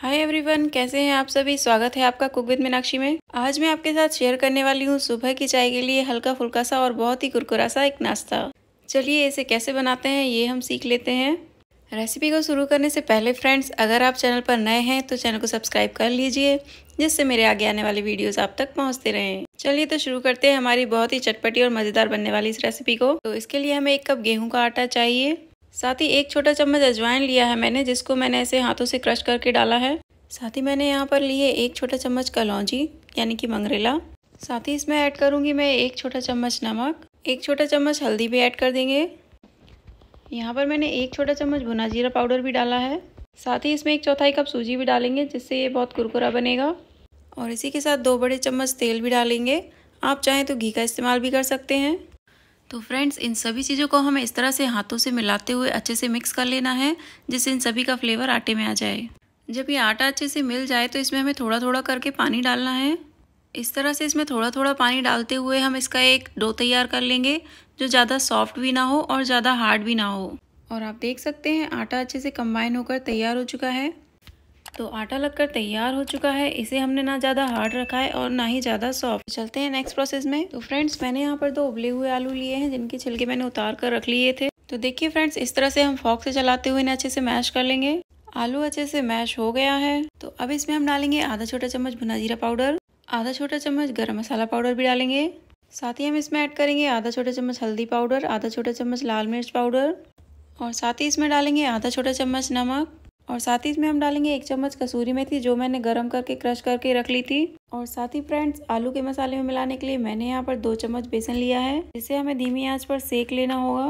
hi everyone कैसे हैं आप सभी स्वागत है आपका कुक विद मीनाक्षी में आज मैं आपके साथ शेयर करने वाली हूँ सुबह की चाय के लिए हल्का फुल्का सा और बहुत ही कुरकुरा सा एक नाश्ता चलिए इसे कैसे बनाते हैं ये हम सीख लेते हैं रेसिपी को शुरू करने से पहले फ्रेंड्स अगर आप चैनल पर नए हैं तो चैनल को सब्सक्राइब कर लीजिए जिससे मेरे आगे आने वाली वीडियोस आप तक पहुंचते रहें चलिए तो शुरू करते हैं हमारी बहुत ही चटपटी और मज़ेदार बनने वाली इस रेसिपी को तो इसके लिए हमें एक कप गेहूं का आटा चाहिए साथ ही एक छोटा चम्मच अजवाइन लिया है मैंने जिसको मैंने ऐसे हाथों से क्रश करके डाला है साथ ही मैंने यहाँ पर लिए एक छोटा चम्मच कलौजी यानी कि मंगरेला साथ ही इसमें ऐड करूँगी मैं एक छोटा चम्मच नमक एक छोटा चम्मच हल्दी भी ऐड कर देंगे यहाँ पर मैंने एक छोटा चम्मच भुना जीरा पाउडर भी डाला है साथ ही इसमें एक चौथाई कप सूजी भी डालेंगे जिससे ये बहुत कुरकुरा बनेगा और इसी के साथ दो बड़े चम्मच तेल भी डालेंगे आप चाहें तो घी का इस्तेमाल भी कर सकते हैं तो फ्रेंड्स इन सभी चीज़ों को हमें इस तरह से हाथों से मिलाते हुए अच्छे से मिक्स कर लेना है जिससे इन सभी का फ्लेवर आटे में आ जाए जब ये आटा अच्छे से मिल जाए तो इसमें हमें थोड़ा थोड़ा करके पानी डालना है इस तरह से इसमें थोड़ा थोड़ा पानी डालते हुए हम इसका एक डो तैयार कर लेंगे जो ज़्यादा सॉफ्ट भी ना हो और ज़्यादा हार्ड भी ना हो और आप देख सकते हैं आटा अच्छे से कंबाइन होकर तैयार हो चुका है तो आटा लगकर तैयार हो चुका है इसे हमने ना ज़्यादा हार्ड रखा है और ना ही ज़्यादा सॉफ्ट चलते हैं नेक्स्ट प्रोसेस में तो फ्रेंड्स मैंने यहाँ पर दो उबले हुए आलू लिए हैं जिनके छिलके मैंने उतार कर रख लिए थे तो देखिए फ्रेंड्स इस तरह से हम फॉक से चलाते हुए इन्हें अच्छे से मैश कर लेंगे आलू अच्छे से मैश हो गया है तो अब इसमें हम डालेंगे आधा छोटा चम्मच भुना जीरा पाउडर आधा छोटा चम्मच गर्म मसाला पाउडर भी डालेंगे साथ ही हम इसमें ऐड करेंगे आधा छोटा चम्मच हल्दी पाउडर आधा छोटा चम्मच लाल मिर्च पाउडर और साथ ही इसमें डालेंगे आधा छोटा चम्मच नमक और साथ ही इसमें हम डालेंगे एक चम्मच कसूरी मेथी जो मैंने गरम करके क्रश करके रख ली थी और साथ ही फ्रेंड्स आलू के मसाले में मिलाने के लिए मैंने यहाँ पर दो चम्मच बेसन लिया है जिसे हमें धीमी आंच पर सेक लेना होगा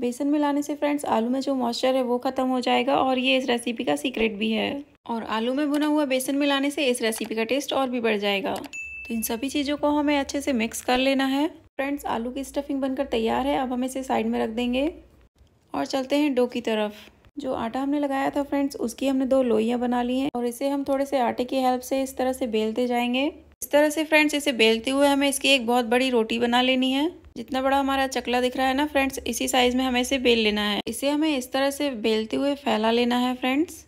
बेसन मिलाने से फ्रेंड्स आलू में जो मॉइस्चर है वो ख़त्म हो जाएगा और ये इस रेसिपी का सीक्रेट भी है और आलू में भुना हुआ बेसन मिलाने से इस रेसिपी का टेस्ट और भी बढ़ जाएगा तो इन सभी चीज़ों को हमें अच्छे से मिक्स कर लेना है फ्रेंड्स आलू की स्टफिंग बनकर तैयार है अब हम इसे साइड में रख देंगे और चलते हैं डो की तरफ जो आटा हमने लगाया था फ्रेंड्स उसकी हमने दो लोइयाँ बना ली हैं और इसे हम थोड़े से आटे की हेल्प से इस तरह से बेलते जाएंगे इस तरह से फ्रेंड्स इसे बेलते हुए हमें इसकी एक बहुत बड़ी रोटी बना लेनी है जितना बड़ा हमारा चकला दिख रहा है ना फ्रेंड्स इसी साइज में हमें इसे बेल लेना है इसे हमें इस तरह से बेलते हुए फैला लेना है फ्रेंड्स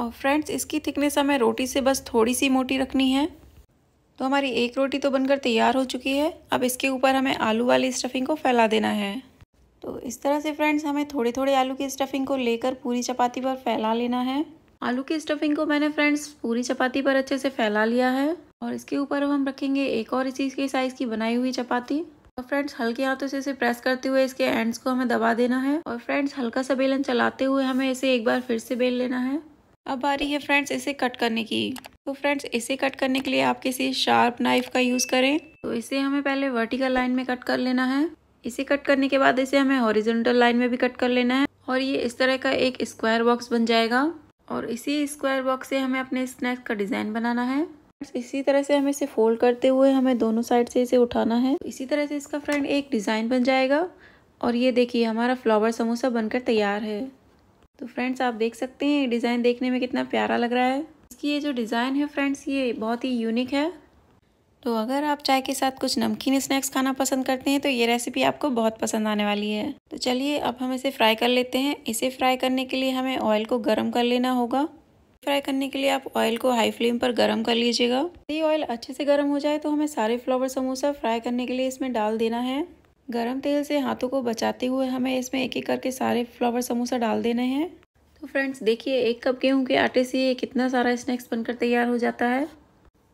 और फ्रेंड्स इसकी थिकनेस हमें रोटी से बस थोड़ी सी मोटी रखनी है तो हमारी एक रोटी तो बनकर तैयार हो चुकी है अब इसके ऊपर हमें आलू वाली स्टफिंग को फैला देना है तो इस तरह से फ्रेंड्स हमें थोड़े थोड़े आलू की स्टफिंग को लेकर पूरी चपाती पर फैला लेना है आलू की स्टफिंग को मैंने फ्रेंड्स पूरी चपाती पर अच्छे से फैला लिया है और इसके ऊपर हम रखेंगे एक और इसी के साइज़ की बनाई हुई चपाती और तो फ्रेंड्स हल्के हाथों से इसे प्रेस करते हुए इसके एंड्स को हमें दबा देना है और फ्रेंड्स हल्का सा बेलन चलाते हुए हमें इसे एक बार फिर से बेल लेना है अब आ रही है फ्रेंड्स इसे कट करने की तो फ्रेंड्स इसे कट करने के लिए आप किसी शार्प नाइफ का यूज़ करें तो इसे हमें पहले वर्टिकल लाइन में कट कर लेना है इसे कट करने के बाद इसे हमें हॉरिजेंटल लाइन में भी कट कर लेना है और ये इस तरह का एक स्क्वायर बॉक्स बन जाएगा और इसी स्क्वायर बॉक्स से हमें अपने स्नैक्स का डिज़ाइन बनाना है इसी तरह से हमें इसे फोल्ड करते हुए हमें दोनों साइड से इसे उठाना है इसी तरह से इसका फ्रेंड एक डिज़ाइन बन जाएगा और ये देखिए हमारा फ्लावर समोसा बनकर तैयार है तो फ्रेंड्स आप देख सकते हैं ये डिज़ाइन देखने में कितना प्यारा लग रहा है इसकी ये जो डिज़ाइन है फ्रेंड्स ये बहुत ही यूनिक है तो अगर आप चाय के साथ कुछ नमकीन स्नैक्स खाना पसंद करते हैं तो ये रेसिपी आपको बहुत पसंद आने वाली है तो चलिए अब हम इसे फ्राई कर लेते हैं इसे फ्राई करने के लिए हमें ऑयल को गर्म कर लेना होगा फ्राई करने के लिए आप ऑयल को हाई फ्लेम पर गर्म कर लीजिएगा ये ऑयल अच्छे से गर्म हो जाए तो हमें सारे फ्लावर समोसा फ्राई करने के लिए इसमें डाल देना है गरम तेल से हाथों को बचाते हुए हमें इसमें एक एक करके सारे फ्लावर समोसा डाल देने हैं तो फ्रेंड्स देखिए एक कप गेहूँ के आटे से ये कितना सारा स्नैक्स बनकर तैयार हो जाता है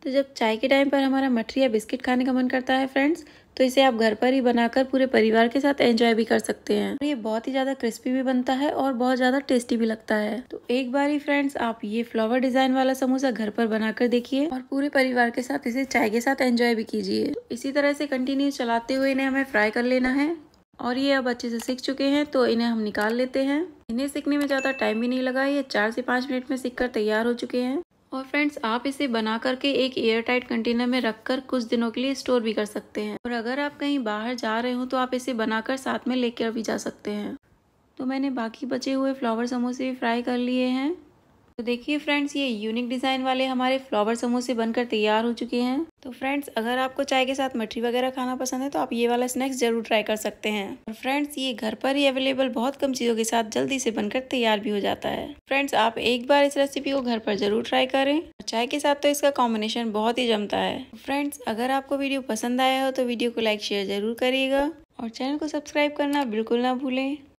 तो जब चाय के टाइम पर हमारा मठरी या बिस्किट खाने का मन करता है फ्रेंड्स तो इसे आप घर पर ही बनाकर पूरे परिवार के साथ एंजॉय भी कर सकते हैं और ये बहुत ही ज़्यादा क्रिस्पी भी बनता है और बहुत ज़्यादा टेस्टी भी लगता है तो एक बार ही फ्रेंड्स आप ये फ्लावर डिज़ाइन वाला समोसा घर पर बनाकर देखिए और पूरे परिवार के साथ इसे चाय के साथ एंजॉय भी कीजिए तो इसी तरह से कंटिन्यू चलाते हुए इन्हें हमें फ्राई कर लेना है और ये अब अच्छे से सीख चुके हैं तो इन्हें हम निकाल लेते हैं इन्हें सीखने में ज़्यादा टाइम भी नहीं लगा ये चार से पाँच मिनट में सीख कर तैयार हो चुके हैं और फ्रेंड्स आप इसे बना करके एक एयर टाइट कंटेनर में रखकर कुछ दिनों के लिए स्टोर भी कर सकते हैं और अगर आप कहीं बाहर जा रहे हो तो आप इसे बनाकर साथ में लेकर भी जा सकते हैं तो मैंने बाकी बचे हुए फ्लावर समोसे फ्राई कर लिए हैं तो देखिए फ्रेंड्स ये यूनिक डिज़ाइन वाले हमारे फ्लावर समोसे बनकर तैयार हो चुके हैं तो फ्रेंड्स अगर आपको चाय के साथ मठरी वगैरह खाना पसंद है तो आप ये वाला स्नैक्स जरूर ट्राई कर सकते हैं और फ्रेंड्स ये घर पर ही अवेलेबल बहुत कम चीज़ों के साथ जल्दी से बनकर तैयार भी हो जाता है फ्रेंड्स आप एक बार इस रेसिपी को घर पर जरूर ट्राई करें चाय के साथ तो इसका कॉम्बिनेशन बहुत ही जमता है फ्रेंड्स अगर आपको वीडियो पसंद आया हो तो वीडियो को लाइक शेयर जरूर करिएगा और चैनल को सब्सक्राइब करना बिल्कुल ना भूलें